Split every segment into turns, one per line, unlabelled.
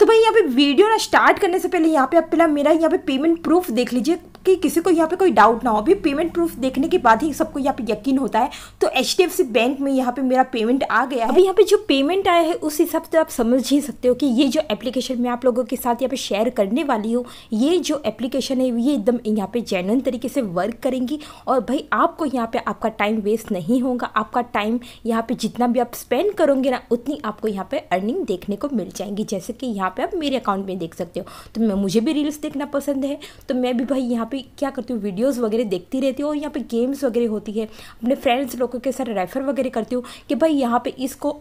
तो भाई यहाँ पे वीडियो ना स्टार्ट करने से पहले यहाँ पे आप पहला मेरा यहाँ पे पेमेंट प्रूफ देख लीजिए कि किसी को यहाँ पे कोई डाउट ना हो अभी पेमेंट प्रूफ देखने के बाद ही सबको यहाँ पे यकीन होता है तो एच बैंक में यहाँ पे मेरा पेमेंट आ गया अभी यहाँ पे जो पेमेंट आया है उस हिसाब से आप समझ ही सकते हो कि ये जो एप्लीकेशन मैं आप लोगों के साथ यहाँ पे शेयर करने वाली हूँ ये जो एप्लीकेशन है ये एकदम यहाँ पे जेनवन तरीके से वर्क करेंगी और भाई आपको यहाँ पे आपका टाइम वेस्ट नहीं होगा आपका टाइम यहाँ पे जितना भी आप स्पेंड करोगे ना उतनी आपको यहाँ पे अर्निंग देखने को मिल जाएंगी जैसे कि यहाँ पे आप मेरे अकाउंट में देख सकते हो तो मैं मुझे भी रील्स देखना पसंद है तो मैं भी भाई यहाँ पे पे क्या करती हूँ वीडियोज़ वगैरह देखती रहती हूँ और यहाँ पे गेम्स वगैरह होती है अपने फ्रेंड्स लोगों के साथ रेफ़र वगैरह करती हूँ कि भाई यहाँ पे इसको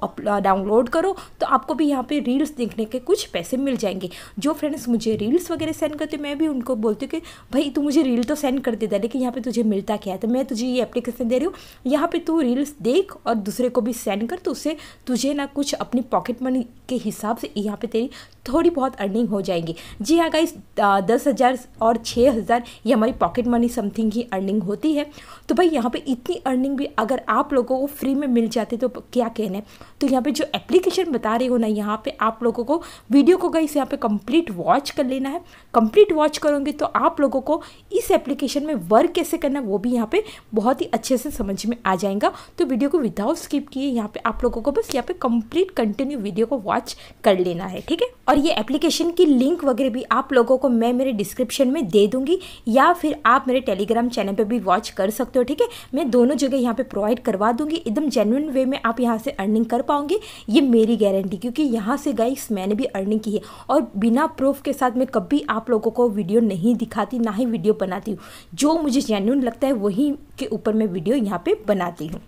डाउनलोड uh, करो तो आपको भी यहाँ पे रील्स देखने के कुछ पैसे मिल जाएंगे जो फ्रेंड्स मुझे रील्स वगैरह सेंड करते मैं भी उनको बोलती हूँ कि भाई तू मुझे रील तो सेंड कर देता लेकिन यहाँ पर तुझे मिलता क्या है तो मैं तुझे ये एप्लीकेशन दे रही हूँ यहाँ पर तू रील्स देख और दूसरे को भी सेंड कर तो उससे तुझे ना कुछ अपनी पॉकेट मनी के हिसाब से यहाँ पर तेरी थोड़ी बहुत अर्निंग हो जाएंगी जी हाँ गाइस दस हज़ार और छः हज़ार ये हमारी पॉकेट मनी समथिंग ही अर्निंग होती है तो भाई यहाँ पे इतनी अर्निंग भी अगर आप लोगों को फ्री में मिल जाती तो क्या कहने तो यहाँ पे जो एप्लीकेशन बता रही हो ना यहाँ पे आप लोगों को वीडियो को गई यहाँ पे कंप्लीट वॉच कर लेना है कंप्लीट वॉच करोगे तो आप लोगों को इस एप्लीकेशन में वर्क कैसे करना है वो भी यहाँ पे बहुत ही अच्छे से समझ में आ जाएगा तो वीडियो को विदाउट स्किप किए यहाँ पे आप लोगों को बस यहाँ पे कंप्लीट कंटिन्यू वीडियो को वॉच कर लेना है ठीक है और ये एप्लीकेशन की लिंक वगैरह भी आप लोगों को मैं मेरे डिस्क्रिप्शन में दे दूंगी या फिर आप मेरे टेलीग्राम चैनल पर भी वॉच कर सकते हो ठीक है मैं दोनों जगह यहाँ पर प्रोवाइड करवा दूँगी एकदम जेन्युन वे में आप यहाँ से अर्निंग कर पाओगे ये मेरी गारंटी क्योंकि यहाँ से गाइस मैंने भी अर्निंग की है और बिना प्रूफ के साथ मैं कभी आप लोगों को वीडियो नहीं दिखाती ना ही वीडियो बनाती हूँ जो मुझे जेन्यून लगता है वही के ऊपर मैं वीडियो यहाँ पे बनाती हूँ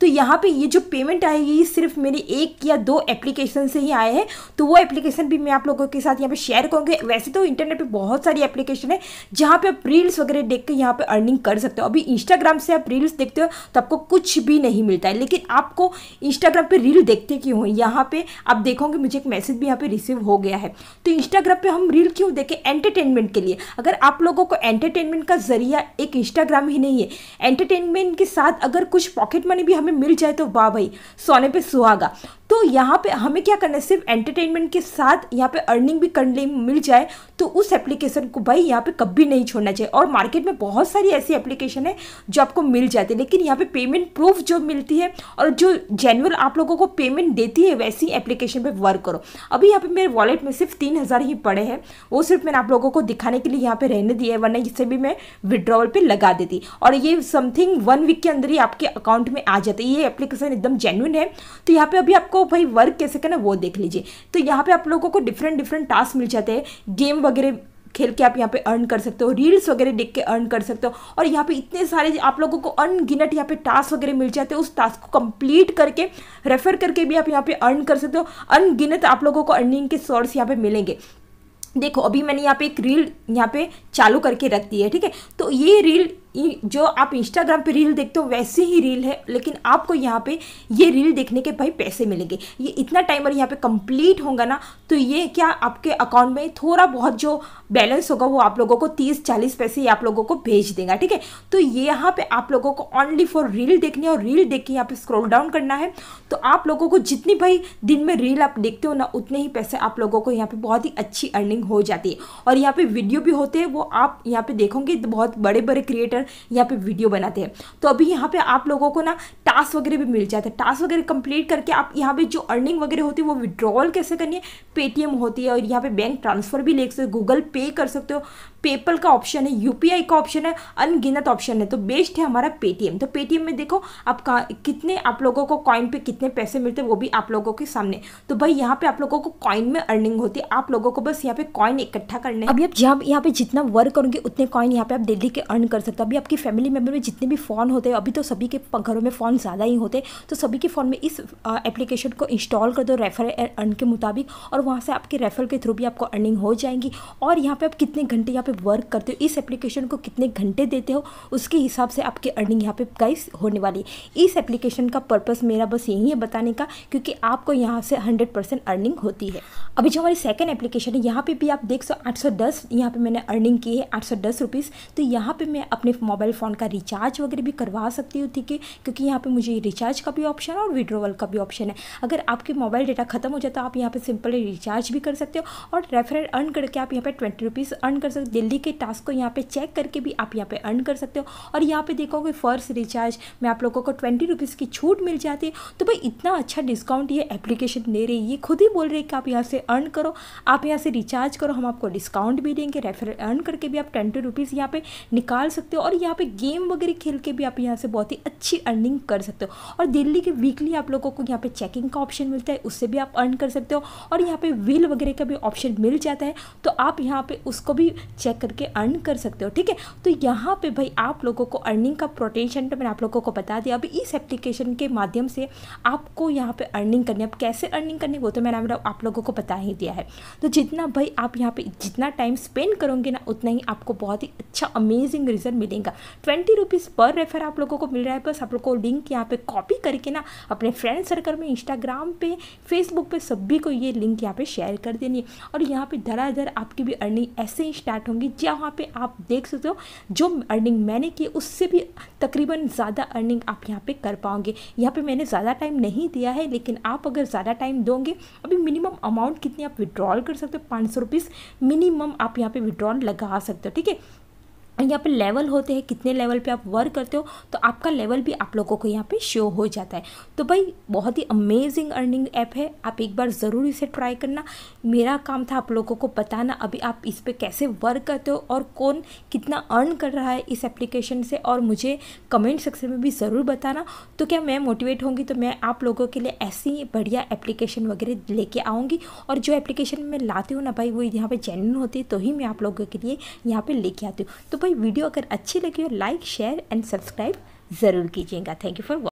तो यहाँ पे ये जो पेमेंट आएगी सिर्फ मेरे एक या दो एप्लीकेशन से ही आए हैं तो वो एप्लीकेशन भी मैं आप लोगों के साथ यहाँ पे शेयर करूँगी वैसे तो इंटरनेट पे बहुत सारी एप्लीकेशन है जहाँ पे आप रील्स वगैरह देख के यहाँ पर अर्निंग कर सकते हो अभी इंस्टाग्राम से आप रील्स देखते हो तो आपको कुछ भी नहीं मिलता है लेकिन आपको इंस्टाग्राम पर रील देखते क्यों हो यहाँ पर आप देखोगे मुझे एक मैसेज भी यहाँ पर रिसीव हो गया है तो इंस्टाग्राम पर हम रील क्यों देखें एंटरटेनमेंट के लिए अगर आप लोगों को एंटरटेनमेंट का जरिया एक इंस्टाग्राम ही नहीं है एंटरटेनमेंट के साथ अगर कुछ पॉकेट मनी भी हमें मिल जाए तो वाह भाई सोने पे सुहागा तो यहाँ पे हमें क्या करना है सिर्फ एंटरटेनमेंट के साथ यहाँ पे अर्निंग भी करने मिल जाए तो उस एप्लीकेशन को भाई यहाँ पे कभी नहीं छोड़ना चाहिए और मार्केट में बहुत सारी ऐसी एप्लीकेशन है जो आपको मिल जाती है लेकिन यहाँ पे पेमेंट प्रूफ जो मिलती है और जो जेनुअल आप लोगों को पेमेंट देती है वैसी एप्लीकेशन पर वर्क करो अभी यहाँ पर मेरे वॉलेट में सिर्फ तीन हज़ार ही पड़े हैं वो सिर्फ मैंने आप लोगों को दिखाने के लिए यहाँ पे रहने दिया है वरना इससे भी मैं विड्रॉवल पर लगा देती और ये समथिंग वन वीक के अंदर ही आपके अकाउंट में आ जाते है ये एप्लीकेशन एकदम जेन्यून है तो यहाँ पर अभी आपको भाई वर्क कैसे करना वो देख लीजिए तो यहाँ पे आप लोगों को डिफरेंट डिफरेंट टास्क मिल जाते हैं गेम वगैरह खेल के आप यहाँ पे अर्न कर सकते हो रील्स वगैरह देख के अर्न कर सकते हो और यहाँ पे इतने सारे आप लोगों को अनगिनत यहाँ पे टास्क वगैरह मिल जाते हैं उस टास्क को कंप्लीट करके रेफर करके भी आप यहाँ पे अर्न कर सकते हो अनगिनत आप लोगों को अर्निंग के सोर्स यहाँ पे मिलेंगे देखो अभी मैंने यहाँ पे एक रील यहाँ पे चालू करके रख दी है ठीक है तो ये रील जो आप इंस्टाग्राम पे रील देखते हो वैसे ही रील है लेकिन आपको यहाँ पे ये रील देखने के भाई पैसे मिलेंगे ये इतना टाइमर यहाँ पे कंप्लीट होगा ना तो ये क्या आपके अकाउंट में थोड़ा बहुत जो बैलेंस होगा वो आप लोगों को तीस चालीस पैसे आप लोगों को भेज देगा ठीक है तो ये यहाँ पर आप लोगों को ऑनली फॉर रील देखनी है और रील देख के यहाँ पर स्क्रोल डाउन करना है तो आप लोगों को जितनी भाई दिन में रील आप देखते हो ना उतने ही पैसे आप लोगों को यहाँ पर बहुत ही अच्छी अर्निंग हो जाती है और यहाँ पर वीडियो भी होते हैं वो आप यहाँ पर देखोगे बहुत बड़े बड़े क्रिएटर वगैरह यहाँ पे वीडियो बनाते हैं तो अभी यहाँ पे आप लोगों को ना टास्क वगैरह भी मिल जाता है टास्क वगैरह कंप्लीट करके आप यहाँ पे जो अर्निंग वगैरह होती है वो विड्रॉल कैसे करनी है पेटीएम होती है और यहाँ पे बैंक ट्रांसफ़र भी ले सकते हो गूगल पे कर सकते हो पेपल का ऑप्शन है यूपीआई का ऑप्शन है अनगिनत ऑप्शन है तो बेस्ट है हमारा पेटीएम तो पेटीएम में देखो आप कितने आप लोगों को कॉइन पे कितने पैसे मिलते हैं वो भी आप लोगों के सामने तो भाई यहाँ पे आप लोगों को कॉइन में अर्निंग होती है आप लोगों को बस यहाँ पे कॉइन इकट्ठा करने अभी आप जहाँ यहाँ पे जितना वर्क करोगे उतने कॉइन यहाँ पे आप डेली के अर्न कर सकते हो अभी आपकी फैमिली मेम्बर में जितने भी फ़ोन होते हैं अभी तो सभी के घरों में फ़ोन ज़्यादा ही होते तो सभी के फ़ोन में इस एप्लीकेशन को इंस्टॉल कर दो रेफर अर्न के मुताबिक और वहाँ से आपके रेफर के थ्रू भी आपको अर्निंग हो जाएंगी और यहाँ पे आप कितने घंटे यहाँ पे वर्क करते हो इस एप्लीकेशन को कितने घंटे देते हो उसके हिसाब से आपकी अर्निंग यहाँ पे गाइस होने वाली है इस एप्लीकेशन का पर्पस मेरा बस यही है बताने का क्योंकि आपको यहाँ से हंड्रेड परसेंट अर्निंग होती है अभी जो हमारी सेकेंड एप्लीकेशन है यहाँ पर भी आप देख सो आठ सौ दस यहाँ मैंने अर्निंग की है आठ सौ दस रुपीज़ तो यहाँ पर मैं अपने मोबाइल फ़ोन का रिचार्ज वगैरह भी करवा सकती हूँ ठीक है क्योंकि यहाँ पर मुझे रिचार्ज का भी ऑप्शन है और विड्रोवल का भी ऑप्शन है अगर आपके मोबाइल डेटा खत्म हो जाए तो आप यहाँ पर सिंपली रिचार्ज भी कर सकते हो और रेफरल अर्न करके आप यहाँ पर ट्वेंटी रुपीज़ अर्न कर सकते दिल्ली के टास्क को यहाँ पे चेक करके भी आप यहाँ पे अर्न कर सकते हो और यहाँ पे कि फर्स्ट रिचार्ज में आप लोगों को ट्वेंटी रुपीज़ की छूट मिल जाती है तो भाई इतना अच्छा डिस्काउंट ये एप्लीकेशन दे रही है ये खुद ही बोल रही है कि आप यहाँ से अर्न करो आप यहाँ से रिचार्ज करो हम आपको डिस्काउंट भी देंगे रेफर अर्न करके भी आप ट्वेंटी रुपीज़ यहाँ पे निकाल सकते हो और यहाँ पे गेम वगैरह खेल के भी आप यहाँ से बहुत ही अच्छी अर्निंग कर सकते हो और दिल्ली के वीकली आप लोगों को यहाँ पे चेकिंग का ऑप्शन मिलता है उससे भी आप अर्न कर सकते हो और यहाँ पे व्हील वगैरह का भी ऑप्शन मिल जाता है तो आप यहाँ पर उसको भी चेक चेक करके अर्न कर सकते हो ठीक है तो यहाँ पे भाई आप लोगों को अर्निंग का प्रोटेंशन तो मैंने आप लोगों को बता दिया अभी इस एप्लीकेशन के माध्यम से आपको यहाँ पे अर्निंग करनी है अब कैसे अर्निंग करनी वो तो मैंने आप लोगों को बता ही दिया है तो जितना भाई आप यहाँ पर जितना टाइम स्पेंड करोगे ना उतना ही आपको बहुत ही अच्छा अमेजिंग रिजल्ट मिलेगा ट्वेंटी रुपीज़ पर रेफर आप लोगों को मिल रहा है बस आप लोग को लिंक यहाँ पर कॉपी करके ना अपने फ्रेंड सर्कल में इंस्टाग्राम पे फेसबुक पर सभी को ये लिंक यहाँ पे शेयर कर देनी है और यहाँ पे धराधर आपकी भी अर्निंग ऐसे ही स्टार्ट होंगी होगी जहाँ पे आप देख सकते हो जो अर्निंग मैंने की उससे भी तकरीबन ज़्यादा अर्निंग आप यहाँ पे कर पाओगे यहाँ पे मैंने ज़्यादा टाइम नहीं दिया है लेकिन आप अगर ज़्यादा टाइम दोगे अभी मिनिमम अमाउंट कितनी आप विड्रॉल कर सकते हो पाँच सौ मिनिमम आप यहाँ पर विड्रॉल लगा सकते हो ठीक है यहाँ पे लेवल होते हैं कितने लेवल पे आप वर्क करते हो तो आपका लेवल भी आप लोगों को यहाँ पे शो हो जाता है तो भाई बहुत ही अमेजिंग अर्निंग ऐप है आप एक बार ज़रूर इसे ट्राई करना मेरा काम था आप लोगों को बताना अभी आप इस पर कैसे वर्क करते हो और कौन कितना अर्न कर रहा है इस एप्लीकेशन से और मुझे कमेंट सेक्शन में भी ज़रूर बताना तो क्या मैं मोटिवेट होंगी तो मैं आप लोगों के लिए ऐसी बढ़िया एप्लीकेशन वगैरह लेके आऊँगी और जो एप्लीकेशन मैं लाती हूँ ना भाई वो यहाँ पर जेन्यून होती है तो ही मैं आप लोगों के लिए यहाँ पर लेके आती हूँ तो भाई वीडियो अगर अच्छी लगी हो लाइक शेयर एंड सब्सक्राइब ज़रूर कीजिएगा थैंक यू फॉर